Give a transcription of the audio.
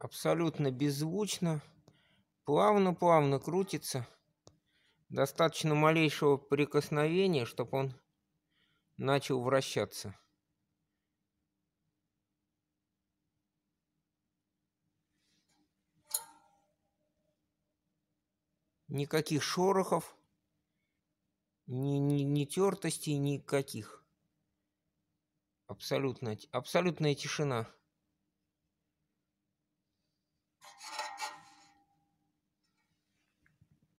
абсолютно беззвучно, плавно-плавно крутится. Достаточно малейшего прикосновения, чтобы он начал вращаться. Никаких шорохов, ни, ни, ни тертостей, никаких. Абсолютная, абсолютная тишина.